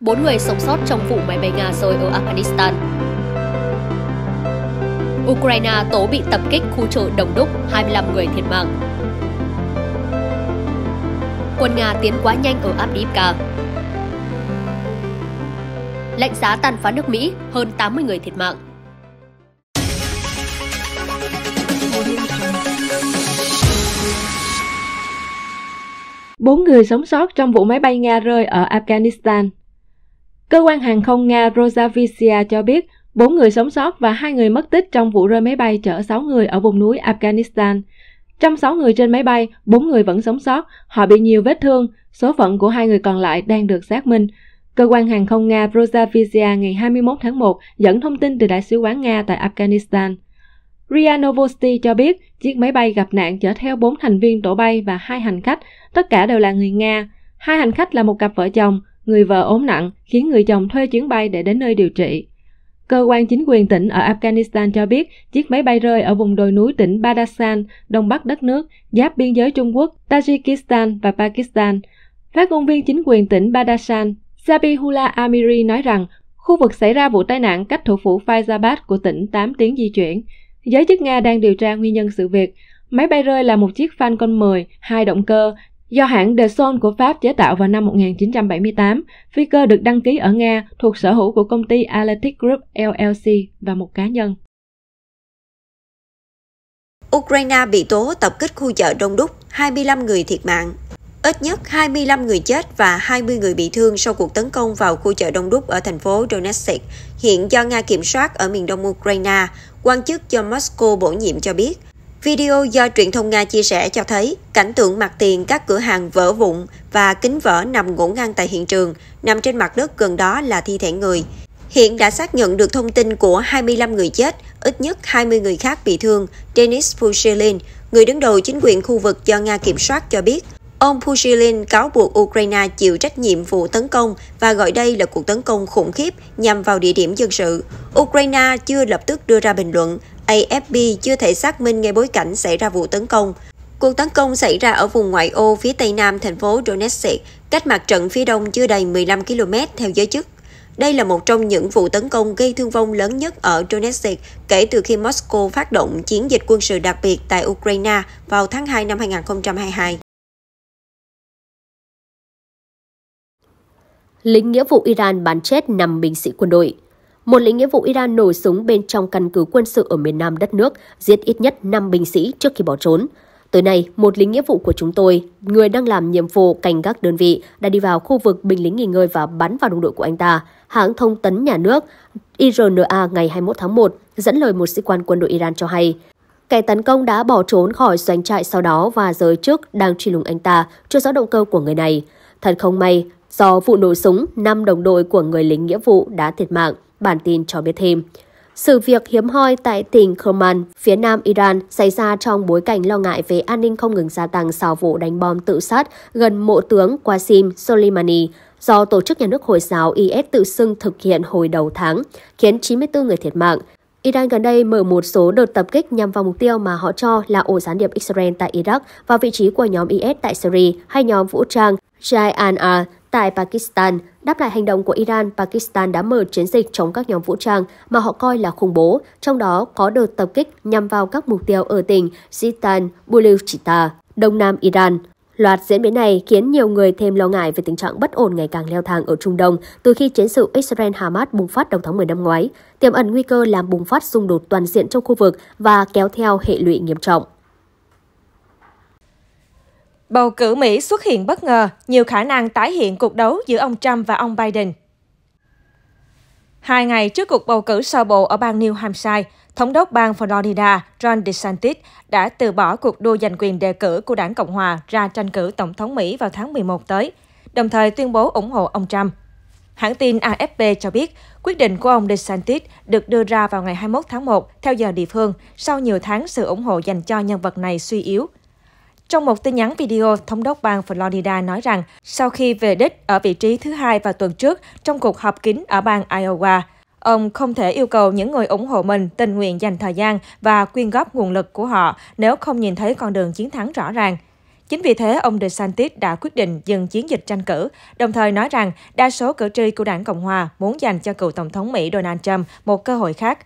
4 người sống sót trong vụ máy bay Nga rơi ở Afghanistan. Ukraine tố bị tập kích khu chợ Đồng Đúc, 25 người thiệt mạng. Quân Nga tiến quá nhanh ở Abdiivka. Lệnh giá tàn phá nước Mỹ, hơn 80 người thiệt mạng. Bốn người sống sót trong vụ máy bay Nga rơi ở Afghanistan Cơ quan hàng không Nga Rosavisia cho biết 4 người sống sót và 2 người mất tích trong vụ rơi máy bay chở 6 người ở vùng núi Afghanistan. Trong 6 người trên máy bay, 4 người vẫn sống sót, họ bị nhiều vết thương, số phận của hai người còn lại đang được xác minh. Cơ quan hàng không Nga Rosavisia ngày 21 tháng 1 dẫn thông tin từ Đại sứ quán Nga tại Afghanistan. RIA Novosti cho biết chiếc máy bay gặp nạn chở theo 4 thành viên tổ bay và hai hành khách, tất cả đều là người Nga. Hai hành khách là một cặp vợ chồng, người vợ ốm nặng khiến người chồng thuê chuyến bay để đến nơi điều trị. Cơ quan chính quyền tỉnh ở Afghanistan cho biết chiếc máy bay rơi ở vùng đồi núi tỉnh Badakhshan, đông bắc đất nước, giáp biên giới Trung Quốc, Tajikistan và Pakistan. Phát ngôn viên chính quyền tỉnh Badakhshan, Zabihullah Amiri nói rằng khu vực xảy ra vụ tai nạn cách thủ phủ Faizabad của tỉnh 8 tiếng di chuyển. Giới chức Nga đang điều tra nguyên nhân sự việc. Máy bay rơi là một chiếc Falcon 10, hai động cơ, Do hãng Dassault của Pháp chế tạo vào năm 1978, phi cơ được đăng ký ở Nga thuộc sở hữu của công ty Atlantic Group LLC và một cá nhân. Ukraine bị tố tập kích khu chợ đông đúc, 25 người thiệt mạng. Ít nhất 25 người chết và 20 người bị thương sau cuộc tấn công vào khu chợ đông đúc ở thành phố Donetsk, hiện do Nga kiểm soát ở miền đông Ukraine, quan chức do Moscow bổ nhiệm cho biết Video do truyền thông Nga chia sẻ cho thấy cảnh tượng mặt tiền các cửa hàng vỡ vụn và kính vỡ nằm ngổn ngang tại hiện trường, nằm trên mặt đất gần đó là thi thể người. Hiện đã xác nhận được thông tin của 25 người chết, ít nhất 20 người khác bị thương. Denis Pushilin, người đứng đầu chính quyền khu vực do Nga kiểm soát cho biết – Ông Pushilin cáo buộc Ukraine chịu trách nhiệm vụ tấn công và gọi đây là cuộc tấn công khủng khiếp nhằm vào địa điểm dân sự. Ukraine chưa lập tức đưa ra bình luận, AFP chưa thể xác minh ngay bối cảnh xảy ra vụ tấn công. Cuộc tấn công xảy ra ở vùng ngoại ô phía tây nam thành phố Donetsk, cách mặt trận phía đông chưa đầy 15 km theo giới chức. Đây là một trong những vụ tấn công gây thương vong lớn nhất ở Donetsk kể từ khi Moscow phát động chiến dịch quân sự đặc biệt tại Ukraine vào tháng 2 năm 2022. lính nghĩa vụ Iran bắn chết 5 binh sĩ quân đội. Một lính nghĩa vụ Iran nổ súng bên trong căn cứ quân sự ở miền nam đất nước, giết ít nhất 5 binh sĩ trước khi bỏ trốn. Tối nay, một lính nghĩa vụ của chúng tôi, người đang làm nhiệm vụ canh gác đơn vị, đã đi vào khu vực binh lính nghỉ ngơi và bắn vào đồng đội của anh ta. Hãng thông tấn nhà nước IRNA ngày 21 tháng 1 dẫn lời một sĩ quan quân đội Iran cho hay. Kẻ tấn công đã bỏ trốn khỏi doanh trại sau đó và giới chức đang truy lùng anh ta, chưa rõ động cơ của người này. Thật không may, Do vụ nổ súng, 5 đồng đội của người lính nghĩa vụ đã thiệt mạng, bản tin cho biết thêm. Sự việc hiếm hoi tại tỉnh Kerman, phía nam Iran xảy ra trong bối cảnh lo ngại về an ninh không ngừng gia tăng sau vụ đánh bom tự sát gần mộ tướng Qasim Soleimani do tổ chức nhà nước Hồi giáo IS tự xưng thực hiện hồi đầu tháng, khiến 94 người thiệt mạng. Iran gần đây mở một số đợt tập kích nhằm vào mục tiêu mà họ cho là ổ gián điệp Israel tại Iraq và vị trí của nhóm IS tại Syria hay nhóm vũ trang Jai al Tại Pakistan, đáp lại hành động của Iran, Pakistan đã mở chiến dịch chống các nhóm vũ trang mà họ coi là khủng bố, trong đó có đợt tập kích nhằm vào các mục tiêu ở tỉnh Sistan, Baluchita, đông nam Iran. Loạt diễn biến này khiến nhiều người thêm lo ngại về tình trạng bất ổn ngày càng leo thang ở Trung Đông từ khi chiến sự Israel-Hamas bùng phát đầu tháng 10 năm ngoái, tiềm ẩn nguy cơ làm bùng phát xung đột toàn diện trong khu vực và kéo theo hệ lụy nghiêm trọng. Bầu cử Mỹ xuất hiện bất ngờ, nhiều khả năng tái hiện cuộc đấu giữa ông Trump và ông Biden. Hai ngày trước cuộc bầu cử sơ bộ ở bang New Hampshire, Thống đốc bang Florida Ron DeSantis đã từ bỏ cuộc đua giành quyền đề cử của đảng Cộng hòa ra tranh cử Tổng thống Mỹ vào tháng 11 tới, đồng thời tuyên bố ủng hộ ông Trump. Hãng tin AFP cho biết, quyết định của ông DeSantis được đưa ra vào ngày 21 tháng 1 theo giờ địa phương, sau nhiều tháng sự ủng hộ dành cho nhân vật này suy yếu trong một tin nhắn video, Thống đốc bang Florida nói rằng sau khi về đích ở vị trí thứ hai vào tuần trước trong cuộc họp kín ở bang Iowa, ông không thể yêu cầu những người ủng hộ mình tình nguyện dành thời gian và quyên góp nguồn lực của họ nếu không nhìn thấy con đường chiến thắng rõ ràng. Chính vì thế, ông DeSantis đã quyết định dừng chiến dịch tranh cử, đồng thời nói rằng đa số cử tri của đảng Cộng Hòa muốn dành cho cựu Tổng thống Mỹ Donald Trump một cơ hội khác.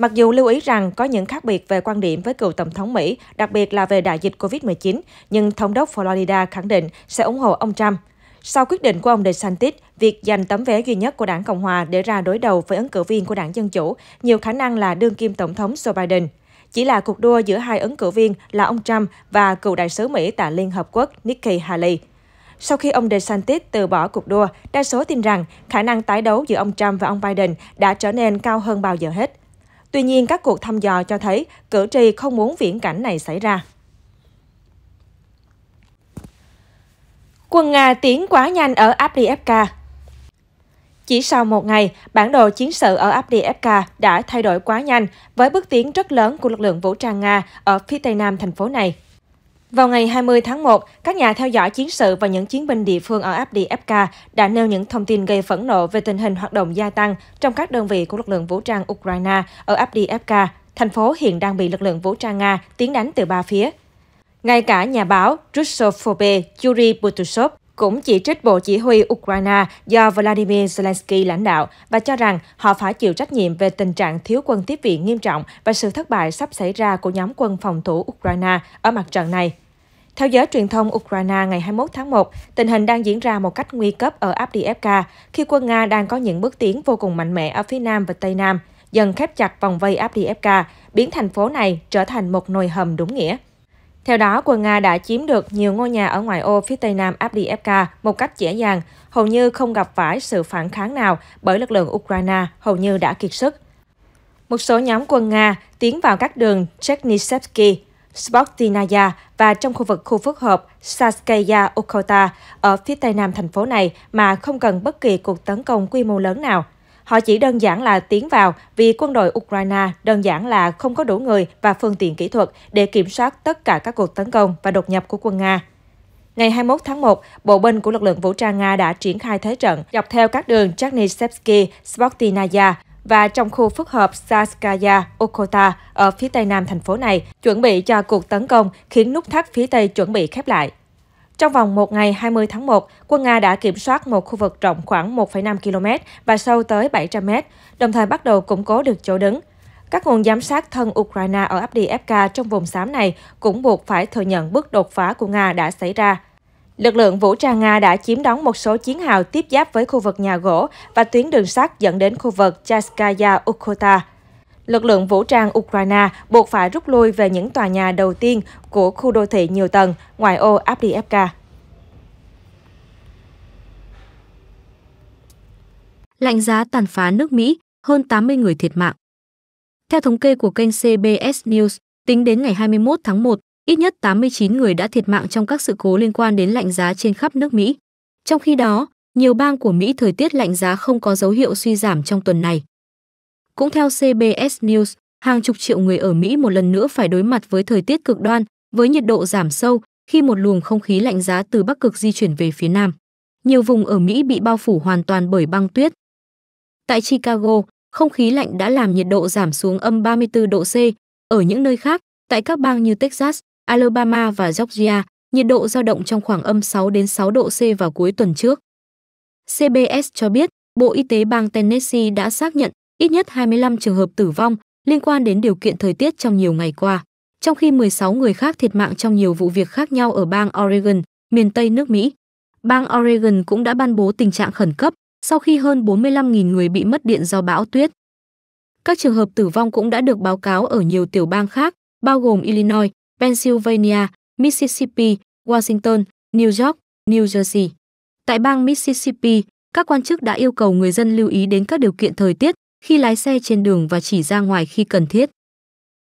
Mặc dù lưu ý rằng có những khác biệt về quan điểm với cựu Tổng thống Mỹ, đặc biệt là về đại dịch COVID-19, nhưng Thống đốc Florida khẳng định sẽ ủng hộ ông Trump. Sau quyết định của ông DeSantis, việc giành tấm vé duy nhất của đảng Cộng hòa để ra đối đầu với ứng cử viên của đảng Dân Chủ, nhiều khả năng là đương kim Tổng thống Joe Biden. Chỉ là cuộc đua giữa hai ứng cử viên là ông Trump và cựu đại sứ Mỹ tại Liên Hợp Quốc Nikki Haley. Sau khi ông DeSantis từ bỏ cuộc đua, đa số tin rằng khả năng tái đấu giữa ông Trump và ông Biden đã trở nên cao hơn bao giờ hết. Tuy nhiên, các cuộc thăm dò cho thấy cử tri không muốn viễn cảnh này xảy ra. Quân Nga tiến quá nhanh ở Abdiivka, chỉ sau một ngày, bản đồ chiến sự ở Abdiivka đã thay đổi quá nhanh với bước tiến rất lớn của lực lượng vũ trang Nga ở phía tây nam thành phố này. Vào ngày 20 tháng 1, các nhà theo dõi chiến sự và những chiến binh địa phương ở Abdiivka đã nêu những thông tin gây phẫn nộ về tình hình hoạt động gia tăng trong các đơn vị của lực lượng vũ trang Ukraine ở Abdiivka, thành phố hiện đang bị lực lượng vũ trang Nga tiến đánh từ ba phía. Ngay cả nhà báo Russophobia Yuri Butusov cũng chỉ trích Bộ Chỉ huy Ukraine do Vladimir Zelensky lãnh đạo và cho rằng họ phải chịu trách nhiệm về tình trạng thiếu quân tiếp viện nghiêm trọng và sự thất bại sắp xảy ra của nhóm quân phòng thủ Ukraine ở mặt trận này. Theo giới truyền thông Ukraine ngày 21 tháng 1, tình hình đang diễn ra một cách nguy cấp ở Abdiivka khi quân Nga đang có những bước tiến vô cùng mạnh mẽ ở phía nam và tây nam, dần khép chặt vòng vây Abdiivka, biến thành phố này trở thành một nồi hầm đúng nghĩa. Theo đó, quân Nga đã chiếm được nhiều ngôi nhà ở ngoại ô phía tây nam Avdiivka một cách dễ dàng, hầu như không gặp phải sự phản kháng nào bởi lực lượng Ukraine hầu như đã kiệt sức. Một số nhóm quân Nga tiến vào các đường Chernyshevsky, Spoktinaya và trong khu vực khu phức hợp Saskaya Okhota ở phía tây nam thành phố này mà không cần bất kỳ cuộc tấn công quy mô lớn nào. Họ chỉ đơn giản là tiến vào vì quân đội Ukraine đơn giản là không có đủ người và phương tiện kỹ thuật để kiểm soát tất cả các cuộc tấn công và đột nhập của quân Nga. Ngày 21 tháng 1, bộ binh của lực lượng vũ trang Nga đã triển khai thế trận dọc theo các đường Chernysevsky, Svoktinaya và trong khu phức hợp Saskaya Okota ở phía tây nam thành phố này, chuẩn bị cho cuộc tấn công khiến nút thắt phía tây chuẩn bị khép lại. Trong vòng một ngày 20 tháng 1, quân Nga đã kiểm soát một khu vực rộng khoảng 1,5 km và sâu tới 700 m, đồng thời bắt đầu củng cố được chỗ đứng. Các nguồn giám sát thân Ukraine ở Abdiivka trong vùng xám này cũng buộc phải thừa nhận bước đột phá của Nga đã xảy ra. Lực lượng vũ trang Nga đã chiếm đóng một số chiến hào tiếp giáp với khu vực nhà gỗ và tuyến đường sắt dẫn đến khu vực Chaskaya Ukhota lực lượng vũ trang Ukraine buộc phải rút lui về những tòa nhà đầu tiên của khu đô thị nhiều tầng, ngoài ô Abdiivka. Lạnh giá tàn phá nước Mỹ, hơn 80 người thiệt mạng. Theo thống kê của kênh CBS News, tính đến ngày 21 tháng 1, ít nhất 89 người đã thiệt mạng trong các sự cố liên quan đến lạnh giá trên khắp nước Mỹ. Trong khi đó, nhiều bang của Mỹ thời tiết lạnh giá không có dấu hiệu suy giảm trong tuần này. Cũng theo CBS News, hàng chục triệu người ở Mỹ một lần nữa phải đối mặt với thời tiết cực đoan, với nhiệt độ giảm sâu khi một luồng không khí lạnh giá từ Bắc Cực di chuyển về phía Nam. Nhiều vùng ở Mỹ bị bao phủ hoàn toàn bởi băng tuyết. Tại Chicago, không khí lạnh đã làm nhiệt độ giảm xuống âm 34 độ C. Ở những nơi khác, tại các bang như Texas, Alabama và Georgia, nhiệt độ dao động trong khoảng âm 6 đến 6 độ C vào cuối tuần trước. CBS cho biết, Bộ Y tế bang Tennessee đã xác nhận ít nhất 25 trường hợp tử vong liên quan đến điều kiện thời tiết trong nhiều ngày qua, trong khi 16 người khác thiệt mạng trong nhiều vụ việc khác nhau ở bang Oregon, miền Tây nước Mỹ. Bang Oregon cũng đã ban bố tình trạng khẩn cấp sau khi hơn 45.000 người bị mất điện do bão tuyết. Các trường hợp tử vong cũng đã được báo cáo ở nhiều tiểu bang khác, bao gồm Illinois, Pennsylvania, Mississippi, Washington, New York, New Jersey. Tại bang Mississippi, các quan chức đã yêu cầu người dân lưu ý đến các điều kiện thời tiết khi lái xe trên đường và chỉ ra ngoài khi cần thiết.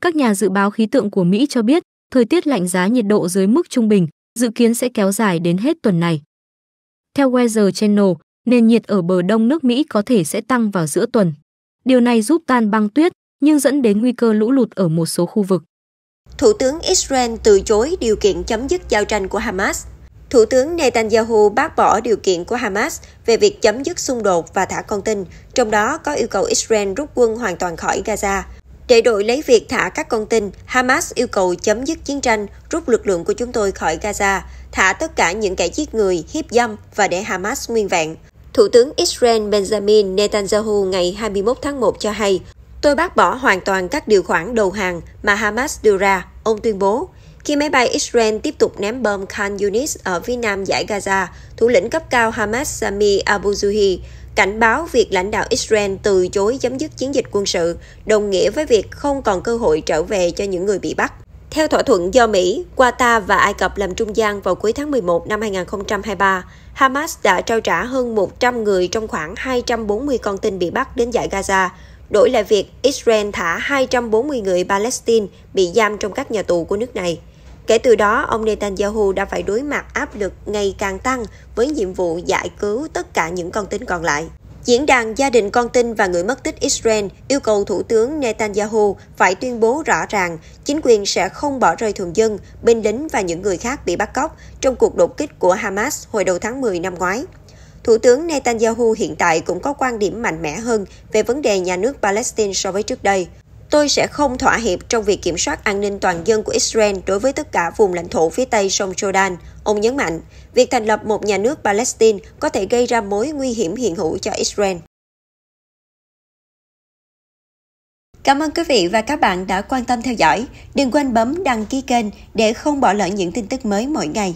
Các nhà dự báo khí tượng của Mỹ cho biết, thời tiết lạnh giá nhiệt độ dưới mức trung bình dự kiến sẽ kéo dài đến hết tuần này. Theo Weather Channel, nền nhiệt ở bờ đông nước Mỹ có thể sẽ tăng vào giữa tuần. Điều này giúp tan băng tuyết, nhưng dẫn đến nguy cơ lũ lụt ở một số khu vực. Thủ tướng Israel từ chối điều kiện chấm dứt giao tranh của Hamas Thủ tướng Netanyahu bác bỏ điều kiện của Hamas về việc chấm dứt xung đột và thả con tin, trong đó có yêu cầu Israel rút quân hoàn toàn khỏi Gaza. Để đổi lấy việc thả các con tin, Hamas yêu cầu chấm dứt chiến tranh, rút lực lượng của chúng tôi khỏi Gaza, thả tất cả những kẻ giết người, hiếp dâm và để Hamas nguyên vẹn. Thủ tướng Israel Benjamin Netanyahu ngày 21 tháng 1 cho hay, Tôi bác bỏ hoàn toàn các điều khoản đầu hàng mà Hamas đưa ra, ông tuyên bố khi máy bay Israel tiếp tục ném bom Khan Yunis ở phía nam giải Gaza, thủ lĩnh cấp cao Hamas Sami Abu Zuhi cảnh báo việc lãnh đạo Israel từ chối chấm dứt chiến dịch quân sự đồng nghĩa với việc không còn cơ hội trở về cho những người bị bắt. Theo thỏa thuận do Mỹ, Qatar và Ai Cập làm trung gian vào cuối tháng 11 năm 2023, Hamas đã trao trả hơn 100 người trong khoảng 240 con tin bị bắt đến giải Gaza, đổi lại việc Israel thả 240 người Palestine bị giam trong các nhà tù của nước này. Kể từ đó, ông Netanyahu đã phải đối mặt áp lực ngày càng tăng với nhiệm vụ giải cứu tất cả những con tin còn lại. Diễn đàn Gia đình con tin và người mất tích Israel yêu cầu Thủ tướng Netanyahu phải tuyên bố rõ ràng chính quyền sẽ không bỏ rơi thường dân, binh lính và những người khác bị bắt cóc trong cuộc đột kích của Hamas hồi đầu tháng 10 năm ngoái. Thủ tướng Netanyahu hiện tại cũng có quan điểm mạnh mẽ hơn về vấn đề nhà nước Palestine so với trước đây. Tôi sẽ không thỏa hiệp trong việc kiểm soát an ninh toàn dân của Israel đối với tất cả vùng lãnh thổ phía Tây sông Jordan. Ông nhấn mạnh, việc thành lập một nhà nước Palestine có thể gây ra mối nguy hiểm hiện hữu cho Israel. Cảm ơn quý vị và các bạn đã quan tâm theo dõi. Đừng quên bấm đăng ký kênh để không bỏ lỡ những tin tức mới mỗi ngày.